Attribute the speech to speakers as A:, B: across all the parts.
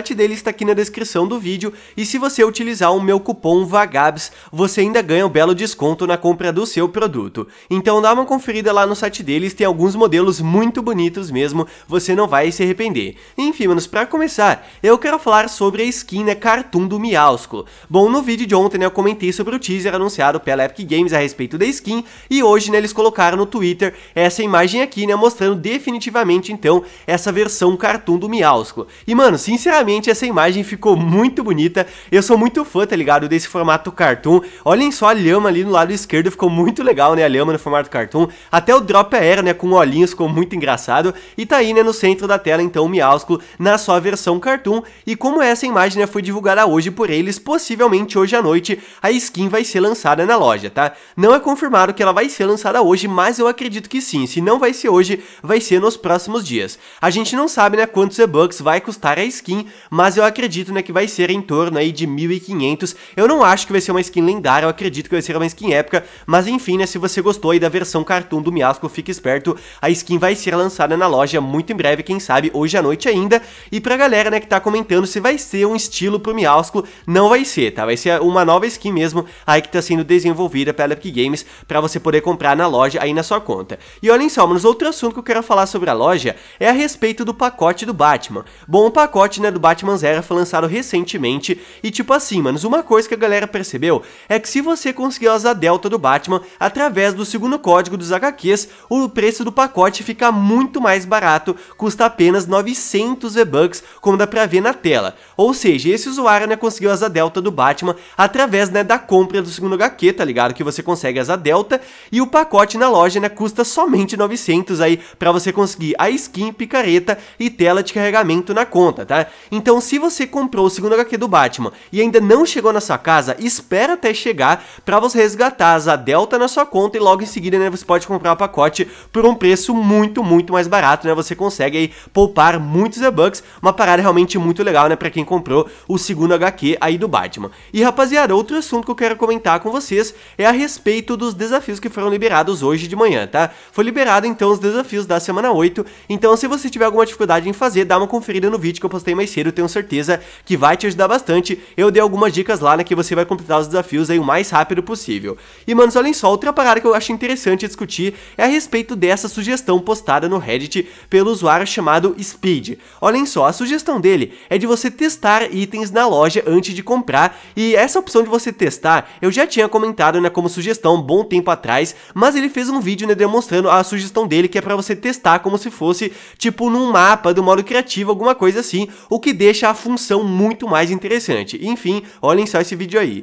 A: site dele está aqui na descrição do vídeo e se você utilizar o meu cupom VAGABS, você ainda ganha um belo desconto na compra do seu produto. Então dá uma conferida lá no site deles, tem alguns modelos muito bonitos mesmo, você não vai se arrepender. Enfim, manos, para começar, eu quero falar sobre a skin né, Cartoon do Miausco. Bom, no vídeo de ontem né, eu comentei sobre o teaser anunciado pela Epic Games a respeito da skin e hoje né, eles colocaram no Twitter essa imagem aqui, né, mostrando definitivamente então essa versão Cartoon do Miausco. E mano, sinceramente Sinceramente, essa imagem ficou muito bonita. Eu sou muito fã, tá ligado? Desse formato cartoon. Olhem só a lhama ali no lado esquerdo, ficou muito legal, né? A lhama no formato cartoon. Até o drop aero, né? Com olhinhos, ficou muito engraçado. E tá aí, né? No centro da tela, então, o Miausculo na sua versão cartoon. E como essa imagem né, foi divulgada hoje por eles, possivelmente hoje à noite, a skin vai ser lançada na loja, tá? Não é confirmado que ela vai ser lançada hoje, mas eu acredito que sim. Se não vai ser hoje, vai ser nos próximos dias. A gente não sabe, né, quantos e-bucks vai custar a skin, mas eu acredito né, que vai ser em torno aí de 1500. Eu não acho que vai ser uma skin lendária, eu acredito que vai ser uma skin épica, mas enfim, né, se você gostou aí da versão cartoon do Miasco, fique esperto, a skin vai ser lançada na loja muito em breve, quem sabe hoje à noite ainda. E pra galera né, que tá comentando se vai ser um estilo pro Miasco, não vai ser, tá? Vai ser uma nova skin mesmo aí que tá sendo desenvolvida pela Epic Games para você poder comprar na loja aí na sua conta. E olhem só, mas outro assunto que eu quero falar sobre a loja é a respeito do pacote do Batman. Bom, o pacote né, do do Batman Zero foi lançado recentemente, e tipo assim, manos, uma coisa que a galera percebeu é que se você conseguir a delta do Batman através do segundo código dos HQs, o preço do pacote fica muito mais barato, custa apenas 900 V-Bucks, como dá pra ver na tela. Ou seja, esse usuário né, conseguiu a delta do Batman através né, da compra do segundo HQ, tá ligado? Que você consegue a delta, e o pacote na loja né, custa somente 900 aí, pra você conseguir a skin, picareta e tela de carregamento na conta, tá? Então, se você comprou o segundo HQ do Batman e ainda não chegou na sua casa, espera até chegar para você resgatar a Delta na sua conta e logo em seguida, né, você pode comprar o pacote por um preço muito, muito mais barato, né? Você consegue aí poupar muitos e bucks uma parada realmente muito legal, né, para quem comprou o segundo HQ aí do Batman. E rapaziada, outro assunto que eu quero comentar com vocês é a respeito dos desafios que foram liberados hoje de manhã, tá? Foi liberado então os desafios da semana 8, então se você tiver alguma dificuldade em fazer, dá uma conferida no vídeo que eu postei mais cedo tenho certeza que vai te ajudar bastante. Eu dei algumas dicas lá, né, que você vai completar os desafios aí o mais rápido possível. E, manos, olhem só, outra parada que eu acho interessante discutir é a respeito dessa sugestão postada no Reddit pelo usuário chamado Speed. Olhem só, a sugestão dele é de você testar itens na loja antes de comprar, e essa opção de você testar eu já tinha comentado, né, como sugestão um bom tempo atrás, mas ele fez um vídeo, né, demonstrando a sugestão dele que é para você testar como se fosse, tipo, num mapa do modo criativo, alguma coisa assim, o que que deixa a função muito mais interessante. Enfim, olhem só esse vídeo aí.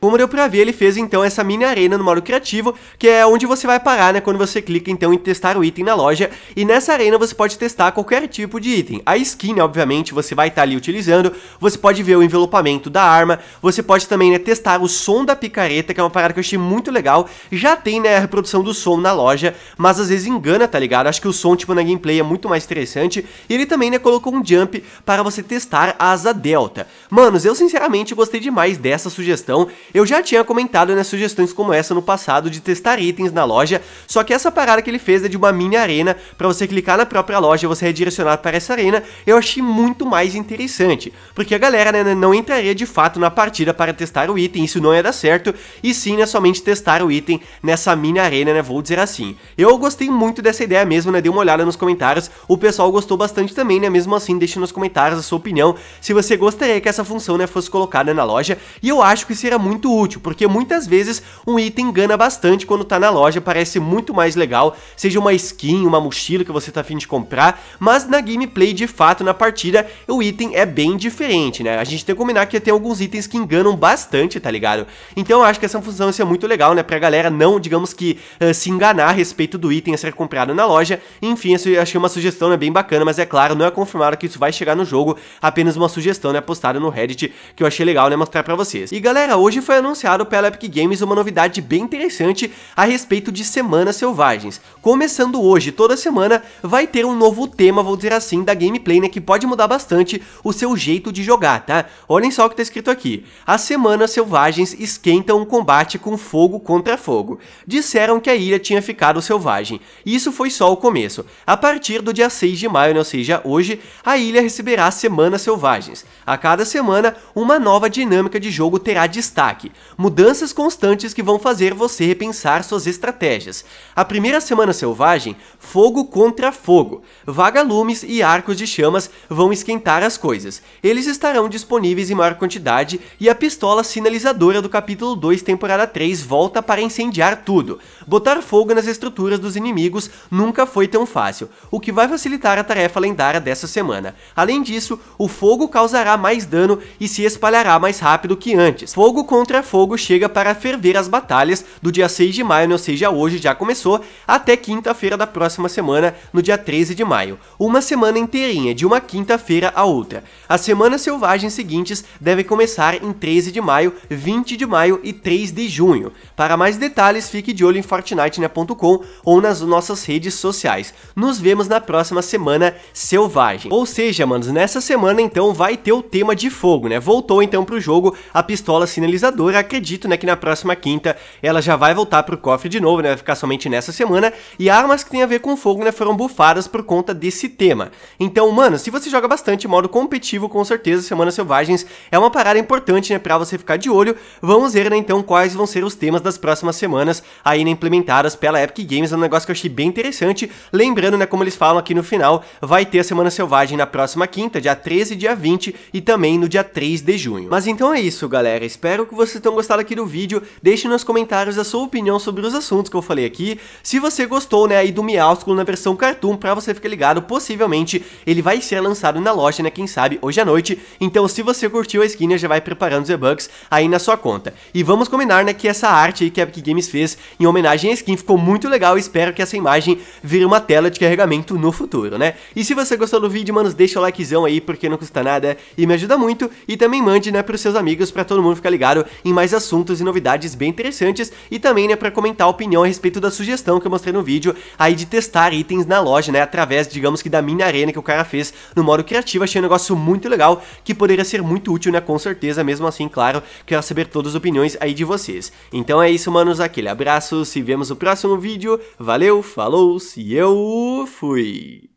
A: Como deu pra ver, ele fez então essa mini arena no modo criativo, que é onde você vai parar, né, quando você clica então em testar o item na loja, e nessa arena você pode testar qualquer tipo de item. A skin, obviamente, você vai estar tá ali utilizando, você pode ver o envelopamento da arma, você pode também, né, testar o som da picareta, que é uma parada que eu achei muito legal, já tem, né, a reprodução do som na loja, mas às vezes engana, tá ligado? Acho que o som, tipo, na gameplay é muito mais interessante, e ele também, né, colocou um jump para você testar a asa delta. Manos, eu sinceramente gostei demais dessa sugestão, eu já tinha comentado nas né, sugestões como essa no passado de testar itens na loja, só que essa parada que ele fez é de uma mini arena, para você clicar na própria loja e você redirecionar para essa arena, eu achei muito mais interessante, porque a galera né, não entraria de fato na partida para testar o item, isso não ia dar certo, e sim né, somente testar o item nessa mini arena, né, vou dizer assim. Eu gostei muito dessa ideia mesmo, né, dei uma olhada nos comentários, o pessoal gostou bastante também, né, mesmo assim deixe nos comentários a sua opinião, se você gostaria que essa função né, fosse colocada na loja, e eu acho que seria muito muito útil, porque muitas vezes um item engana bastante quando tá na loja, parece muito mais legal, seja uma skin, uma mochila que você tá afim de comprar, mas na gameplay, de fato, na partida, o item é bem diferente, né? A gente tem que combinar que tem alguns itens que enganam bastante, tá ligado? Então eu acho que essa função é muito legal, né? Pra galera não, digamos que, uh, se enganar a respeito do item a ser comprado na loja. Enfim, eu achei uma sugestão né, bem bacana, mas é claro, não é confirmado que isso vai chegar no jogo, apenas uma sugestão né, postada no Reddit que eu achei legal né, mostrar pra vocês. E galera, hoje foi foi anunciado pela Epic Games uma novidade bem interessante a respeito de Semanas Selvagens. Começando hoje, toda semana, vai ter um novo tema, vou dizer assim, da gameplay, né, que pode mudar bastante o seu jeito de jogar, tá? Olhem só o que tá escrito aqui. As Semanas Selvagens esquentam um combate com fogo contra fogo. Disseram que a ilha tinha ficado selvagem. Isso foi só o começo. A partir do dia 6 de maio, né, ou seja, hoje, a ilha receberá Semanas Selvagens. A cada semana, uma nova dinâmica de jogo terá destaque mudanças constantes que vão fazer você repensar suas estratégias. A primeira semana selvagem, fogo contra fogo, vagalumes e arcos de chamas vão esquentar as coisas. Eles estarão disponíveis em maior quantidade e a pistola sinalizadora do capítulo 2, temporada 3 volta para incendiar tudo. Botar fogo nas estruturas dos inimigos nunca foi tão fácil, o que vai facilitar a tarefa lendária dessa semana. Além disso, o fogo causará mais dano e se espalhará mais rápido que antes. Fogo contra contra-fogo chega para ferver as batalhas do dia 6 de maio, ou seja, hoje já começou, até quinta-feira da próxima semana, no dia 13 de maio. Uma semana inteirinha, de uma quinta-feira a outra. As semanas selvagens seguintes devem começar em 13 de maio, 20 de maio e 3 de junho. Para mais detalhes, fique de olho em fortnite.com ou nas nossas redes sociais. Nos vemos na próxima semana selvagem. Ou seja, manos, nessa semana então vai ter o tema de fogo, né? Voltou então pro jogo a pistola sinalizadora acredito, né, que na próxima quinta ela já vai voltar pro cofre de novo, né, vai ficar somente nessa semana, e armas que tem a ver com fogo, né, foram bufadas por conta desse tema. Então, mano, se você joga bastante modo competitivo, com certeza Semanas Selvagens é uma parada importante, né, para você ficar de olho. Vamos ver, né, então, quais vão ser os temas das próximas semanas aí, né, implementadas pela Epic Games, é um negócio que eu achei bem interessante. Lembrando, né, como eles falam aqui no final, vai ter a Semana Selvagem na próxima quinta, dia 13 e dia 20, e também no dia 3 de junho. Mas então é isso, galera. Espero que vocês vocês tenham gostado aqui do vídeo, deixe nos comentários a sua opinião sobre os assuntos que eu falei aqui. Se você gostou, né, aí do Miásculo na versão cartoon, pra você ficar ligado, possivelmente ele vai ser lançado na loja, né, quem sabe, hoje à noite. Então se você curtiu a skin, já vai preparando os e-bucks aí na sua conta. E vamos combinar, né, que essa arte aí que a Epic Games fez em homenagem à skin ficou muito legal e espero que essa imagem vire uma tela de carregamento no futuro, né? E se você gostou do vídeo, mano, deixa o likezão aí, porque não custa nada e me ajuda muito. E também mande, né, pros seus amigos, pra todo mundo ficar ligado em mais assuntos e novidades bem interessantes e também né, para comentar a opinião a respeito da sugestão que eu mostrei no vídeo aí de testar itens na loja, né, através, digamos que da mini arena que o cara fez no modo criativo, achei um negócio muito legal que poderia ser muito útil, né, com certeza, mesmo assim, claro, quero saber todas as opiniões aí de vocês. Então é isso, manos, aquele abraço, se vemos no próximo vídeo, valeu, falou, se eu fui!